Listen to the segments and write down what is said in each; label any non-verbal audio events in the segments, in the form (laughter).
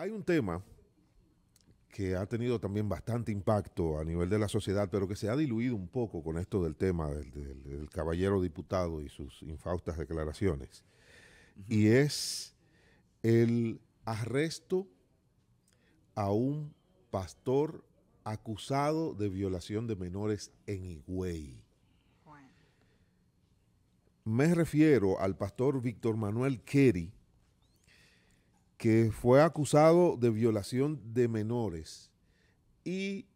Hay un tema que ha tenido también bastante impacto a nivel de la sociedad, pero que se ha diluido un poco con esto del tema del, caballero diputado y sus infaustas declaraciones. Y es el arresto a un pastor acusado de violación de menores en Higüey. Me refiero al pastor Víctor Manuel Kerry, que fue acusado de violación de menores y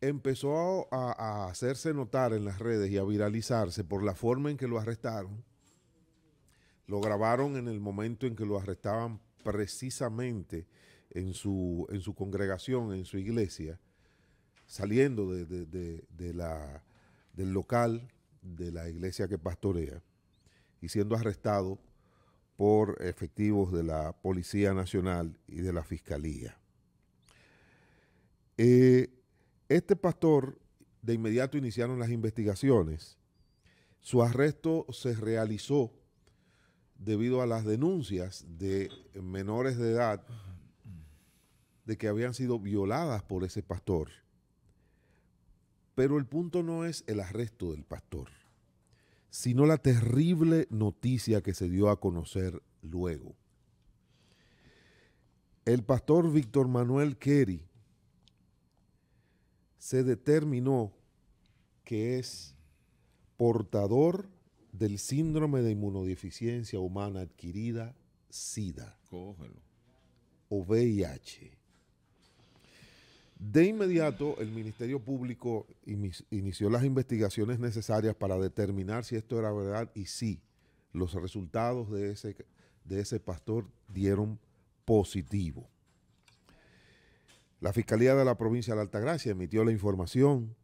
empezó a, hacerse notar en las redes y a viralizarse por la forma en que lo arrestaron. Lo grabaron en el momento en que lo arrestaban precisamente en su, en su congregación, en su iglesia, saliendo de, la, del local de la iglesia que pastorea y siendo arrestado por efectivos de la Policía Nacional y de la Fiscalía. Eh, este pastor, de inmediato iniciaron las investigaciones. Su arresto se realizó debido a las denuncias de menores de edad de que habían sido violadas por ese pastor. Pero el punto no es el arresto del pastor sino la terrible noticia que se dio a conocer luego. El pastor Víctor Manuel Kerry se determinó que es portador del síndrome de inmunodeficiencia humana adquirida, SIDA. O VIH. De inmediato, el Ministerio Público inició las investigaciones necesarias para determinar si esto era verdad y si los resultados de ese, de ese pastor dieron positivo. La Fiscalía de la Provincia de la Altagracia emitió la información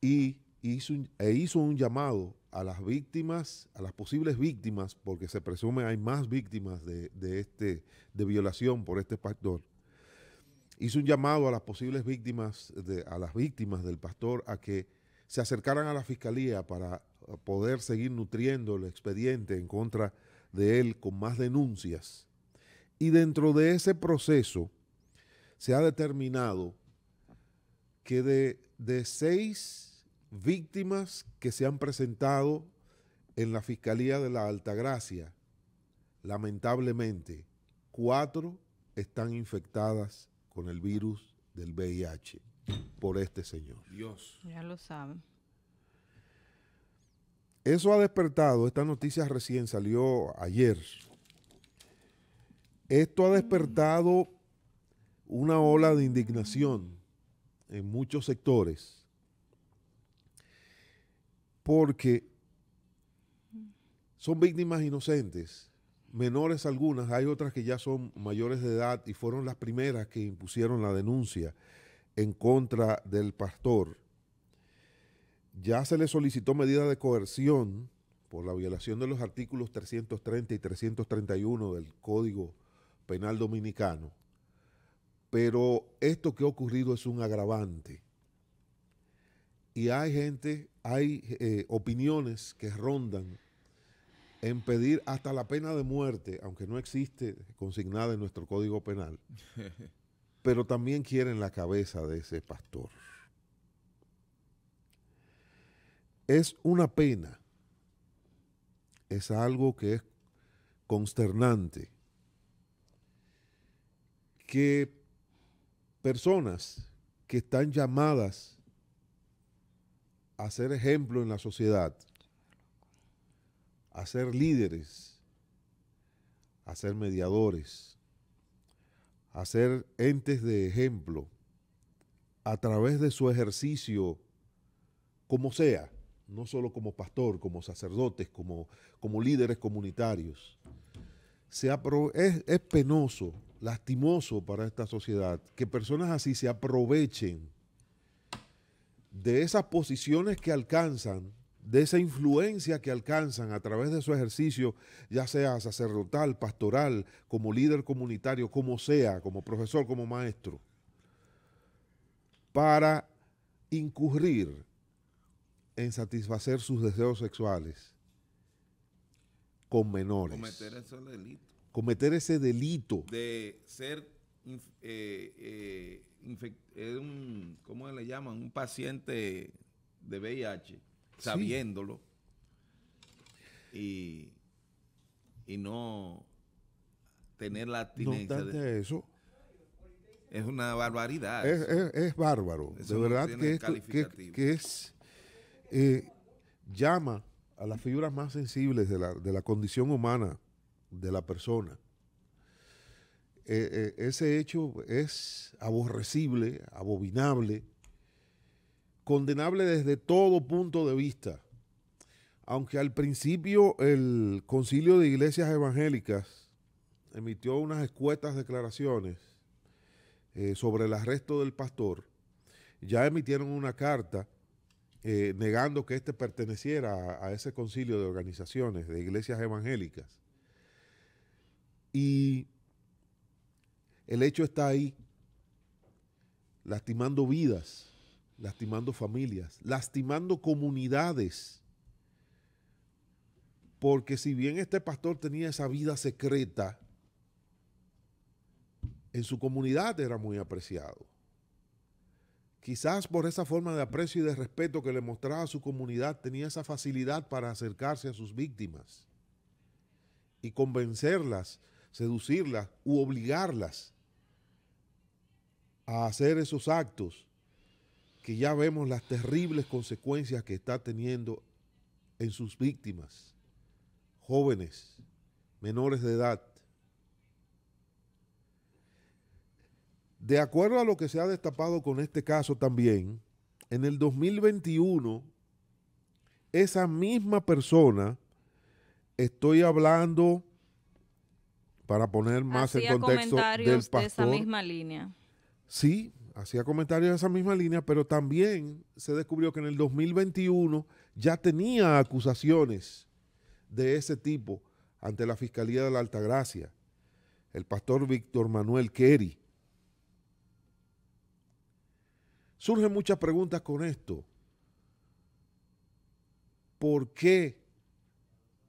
hizo, e hizo un llamado a las víctimas, a las posibles víctimas, porque se presume hay más víctimas de este, de violación por este pastor hizo un llamado a las posibles víctimas, a las víctimas del pastor a que se acercaran a la fiscalía para poder seguir nutriendo el expediente en contra de él con más denuncias. Y dentro de ese proceso se ha determinado que de, de seis víctimas que se han presentado en la Fiscalía de la Altagracia, lamentablemente, cuatro están infectadas con el virus del VIH por este señor. Dios. Ya lo saben. Eso ha despertado, esta noticia recién salió ayer. Esto ha despertado una ola de indignación en muchos sectores porque son víctimas inocentes menores algunas, hay otras que ya son mayores de edad y fueron las primeras que impusieron la denuncia en contra del pastor. Ya se le solicitó medida de coerción por la violación de los artículos 330 y 331 del Código Penal Dominicano. Pero esto que ha ocurrido es un agravante. Y hay gente, hay eh, opiniones que rondan en pedir hasta la pena de muerte, aunque no existe consignada en nuestro código penal, (laughs) pero también quieren la cabeza de ese pastor. Es una pena, es algo que es consternante, que personas que están llamadas a ser ejemplo en la sociedad, a ser líderes, a ser mediadores, a ser entes de ejemplo a través de su ejercicio, como sea, no solo como pastor, como sacerdotes, como, como líderes comunitarios. Se es, es penoso, lastimoso para esta sociedad que personas así se aprovechen de esas posiciones que alcanzan de esa influencia que alcanzan a través de su ejercicio, ya sea sacerdotal, pastoral, como líder comunitario, como sea, como profesor, como maestro, para incurrir en satisfacer sus deseos sexuales con menores. Cometer ese delito. Cometer ese delito. De ser eh, eh, ¿cómo le llaman? Un paciente de VIH sabiéndolo. Y, y, no tener la tinencia de eso. Es una barbaridad. Es, bárbaro. de verdad que, es. Eh, llama a las figuras más sensibles de la, de la condición humana de la persona. Eh, eh, ese hecho es aborrecible, abominable, condenable desde todo punto de vista. Aunque al principio el concilio de iglesias evangélicas emitió unas escuetas declaraciones eh, sobre el arresto del pastor, ya emitieron una carta eh, negando que éste perteneciera a, ese concilio de organizaciones, de iglesias evangélicas. Y el hecho está ahí, lastimando vidas, lastimando familias, lastimando comunidades. Porque si bien este pastor tenía esa vida secreta, en su comunidad era muy apreciado. Quizás por esa forma de aprecio y de respeto que le mostraba a su comunidad, tenía esa facilidad para acercarse a sus víctimas y convencerlas, seducirlas u obligarlas a hacer esos actos que ya vemos las terribles consecuencias que está teniendo en sus víctimas, jóvenes, menores de edad. De acuerdo a lo que se ha destapado con este caso también, en el 2021, esa misma persona, estoy hablando, para poner más el contexto del pastor. De esa misma línea. Sí, hacía comentarios de esa misma línea, pero también se descubrió que en el 2021 ya tenía acusaciones de ese tipo ante la Fiscalía de la Altagracia, el pastor Víctor Manuel Kerry. Surgen muchas preguntas con esto. ¿Por qué,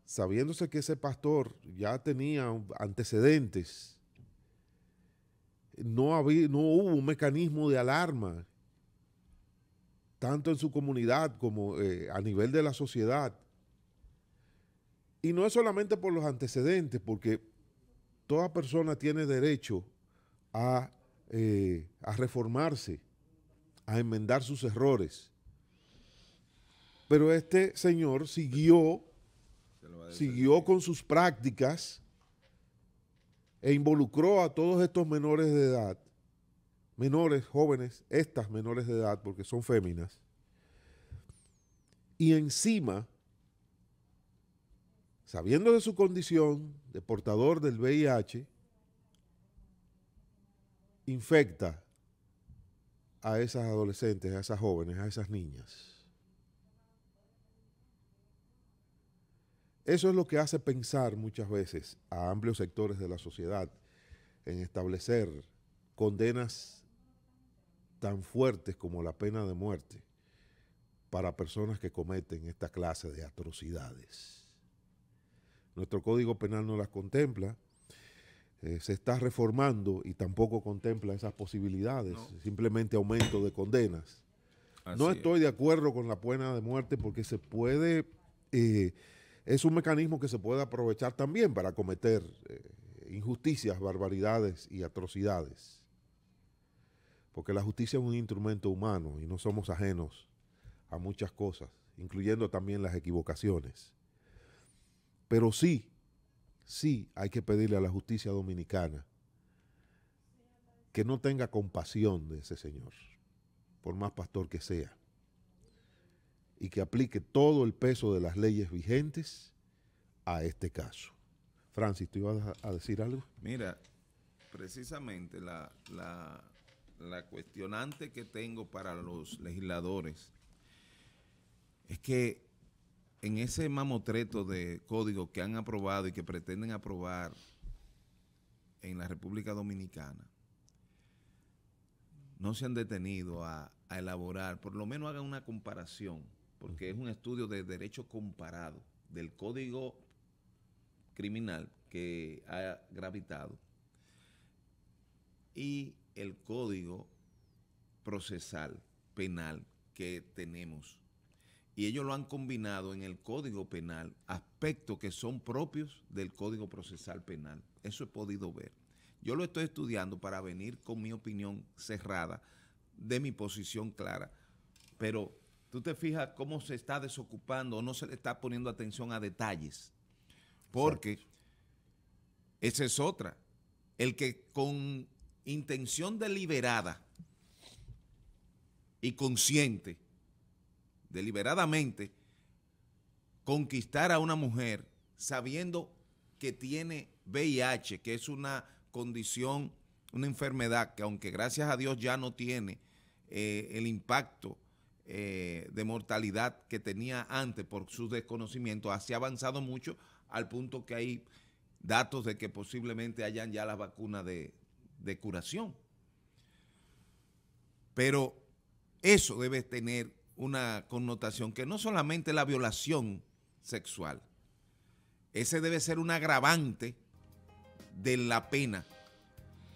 sabiéndose que ese pastor ya tenía antecedentes, no, había, no hubo un mecanismo de alarma, tanto en su comunidad como eh, a nivel de la sociedad. Y no es solamente por los antecedentes, porque toda persona tiene derecho a, eh, reformarse, a enmendar sus errores. Pero este señor siguió, siguió con sus prácticas e involucró a todos estos menores de edad, menores, jóvenes, estas menores de edad, porque son féminas, y encima, sabiendo de su condición de portador del VIH, infecta a esas adolescentes, a esas jóvenes, a esas niñas. Eso es lo que hace pensar muchas veces a amplios sectores de la sociedad en establecer condenas tan fuertes como la pena de muerte para personas que cometen esta clase de atrocidades. Nuestro Código Penal no las contempla, eh, se está reformando y tampoco contempla esas posibilidades, simplemente aumento de condenas. no estoy de acuerdo con la pena de muerte porque se puede eh, es un mecanismo que se puede aprovechar también para cometer eh, injusticias, barbaridades y atrocidades. Porque la justicia es un instrumento humano y no somos ajenos a muchas cosas, incluyendo también las equivocaciones. Pero sí, sí hay que pedirle a la justicia dominicana que no tenga compasión de ese señor, por más pastor que sea y que aplique todo el peso de las leyes vigentes a este caso. Francis, ¿tú ibas a, decir algo? Mira, precisamente la, la, cuestionante que tengo para los legisladores es que en ese mamotreto de código que han aprobado y que pretenden aprobar en la República Dominicana, no se han detenido a elaborar, por lo menos hagan una comparación porque es un estudio de derecho comparado del código criminal que ha gravitado y el código procesal penal que tenemos. Y ellos lo han combinado en el código penal, aspectos que son propios del código procesal penal. Eso he podido ver. Yo lo estoy estudiando para venir con mi opinión cerrada, de mi posición clara, pero tú te fijas cómo se está desocupando o no se le está poniendo atención a detalles. Porque esa es otra. El que con intención deliberada y consciente, deliberadamente, conquistar a una mujer sabiendo que tiene VIH, que es una condición, una enfermedad que aunque gracias a Dios ya no tiene eh, el impacto eh, de mortalidad que tenía antes por su desconocimiento, así ha avanzado mucho al punto que hay datos de que posiblemente hayan ya las vacunas de, de curación. Pero eso debe tener una connotación que no solamente la violación sexual, ese debe ser un agravante de la pena.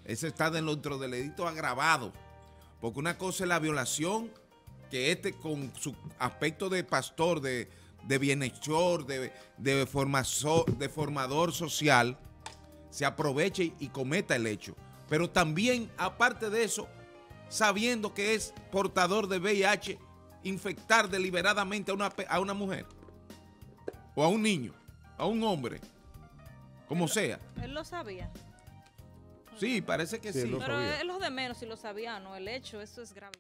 Ese está dentro del edicto agravado. Porque una cosa es la violación que este con su aspecto de pastor, de, de bienhechor, de, de, de formador social, se aproveche y cometa el hecho. Pero también, aparte de eso, sabiendo que es portador de VIH, infectar deliberadamente a una, mujer, o a un niño, a un hombre, como sea. Él lo sabía. Sí, parece que sí. Pero es lo de menos, si lo sabía no, el hecho, eso es grave.